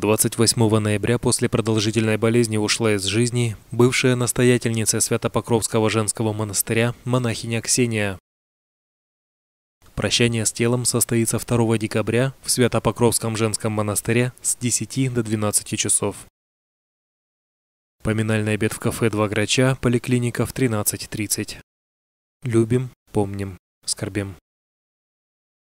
28 ноября после продолжительной болезни ушла из жизни бывшая настоятельница Свято-Покровского женского монастыря монахиня Ксения. Прощание с телом состоится 2 декабря в Свято-Покровском женском монастыре с 10 до 12 часов. Поминальный обед в кафе «Два грача», поликлиника в 13.30. Любим, помним, скорбим.